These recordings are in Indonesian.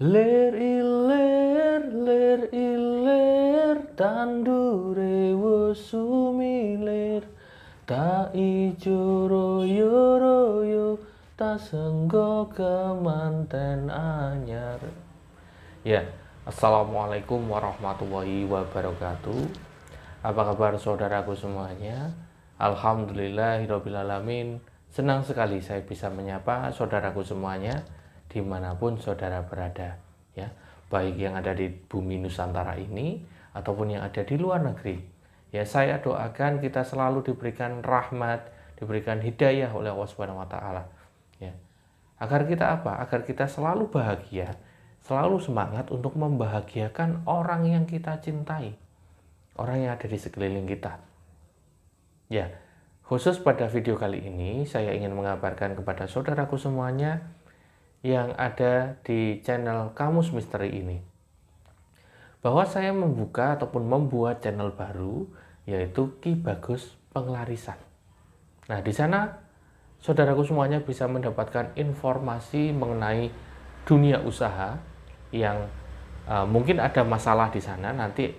Ler iler, ler iler, tandure wosumiler, Ta ijo royo royo, ta senggo kemanten anyar. Ya, Assalamualaikum warahmatullahi wabarakatuh. Apa kabar saudaraku semuanya? Alhamdulillahirobbilalamin. Senang sekali saya bisa menyapa saudaraku semuanya dimanapun saudara berada ya baik yang ada di bumi Nusantara ini ataupun yang ada di luar negeri ya saya doakan kita selalu diberikan rahmat diberikan hidayah oleh Allah Subhanahu Wa Taala ya agar kita apa agar kita selalu bahagia selalu semangat untuk membahagiakan orang yang kita cintai orang yang ada di sekeliling kita ya khusus pada video kali ini saya ingin mengabarkan kepada saudaraku semuanya yang ada di channel Kamus Misteri ini. Bahwa saya membuka ataupun membuat channel baru yaitu Ki Bagus Penglarisan. Nah, di sana saudaraku semuanya bisa mendapatkan informasi mengenai dunia usaha yang uh, mungkin ada masalah di sana nanti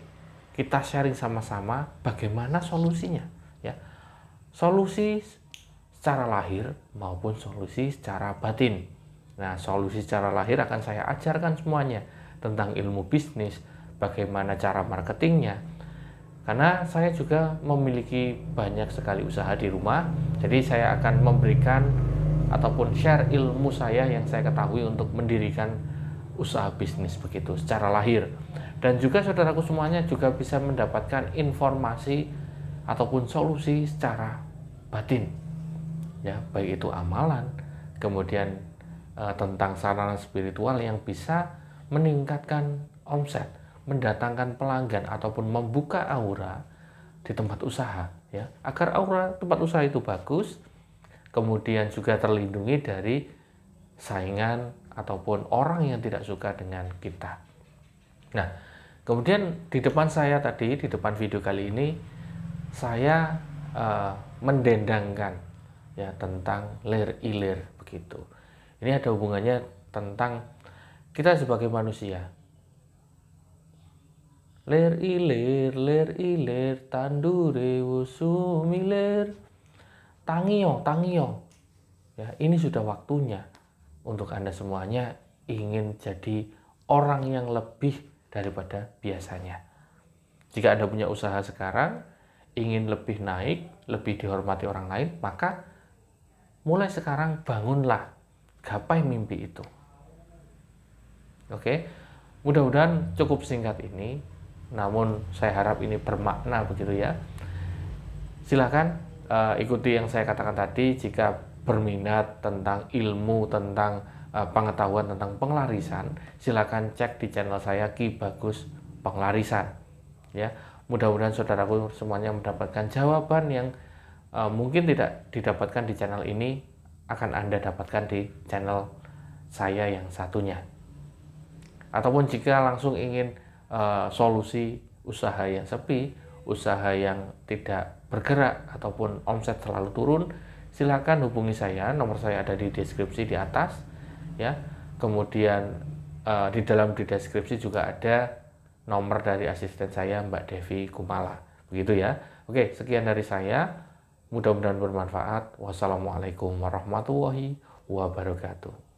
kita sharing sama-sama bagaimana solusinya ya. Solusi secara lahir maupun solusi secara batin Nah, solusi secara lahir akan saya ajarkan semuanya tentang ilmu bisnis, bagaimana cara marketingnya. Karena saya juga memiliki banyak sekali usaha di rumah, jadi saya akan memberikan ataupun share ilmu saya yang saya ketahui untuk mendirikan usaha bisnis begitu secara lahir. Dan juga saudaraku semuanya juga bisa mendapatkan informasi ataupun solusi secara batin. Ya, baik itu amalan, kemudian Eh, tentang sarana spiritual yang bisa meningkatkan omset, mendatangkan pelanggan ataupun membuka aura di tempat usaha ya. Agar aura tempat usaha itu bagus, kemudian juga terlindungi dari saingan ataupun orang yang tidak suka dengan kita. Nah, kemudian di depan saya tadi di depan video kali ini saya uh, mendendangkan ya tentang ler ilir begitu. Ini ada hubungannya tentang kita sebagai manusia. Ler ilir, ler ilir, tandure wusumilir. Tangiyo, tangiyo. Ya, ini sudah waktunya untuk Anda semuanya ingin jadi orang yang lebih daripada biasanya. Jika Anda punya usaha sekarang, ingin lebih naik, lebih dihormati orang lain, maka mulai sekarang bangunlah gapai mimpi itu. Oke, mudah-mudahan cukup singkat ini, namun saya harap ini bermakna begitu ya. Silahkan uh, eh, ikuti yang saya katakan tadi jika berminat tentang ilmu, tentang uh, pengetahuan tentang penglarisan, silahkan cek di channel saya Ki Bagus Penglarisan. Ya, mudah-mudahan saudaraku semuanya mendapatkan jawaban yang uh, mungkin tidak didapatkan di channel ini akan Anda dapatkan di channel saya yang satunya. Ataupun jika langsung ingin uh, solusi usaha yang sepi, usaha yang tidak bergerak ataupun omset selalu turun, silakan hubungi saya. Nomor saya ada di deskripsi di atas ya. Kemudian uh, di dalam di deskripsi juga ada nomor dari asisten saya Mbak Devi Kumala. Begitu ya. Oke, sekian dari saya. Mudah-mudahan bermanfaat. Wassalamualaikum warahmatullahi wabarakatuh.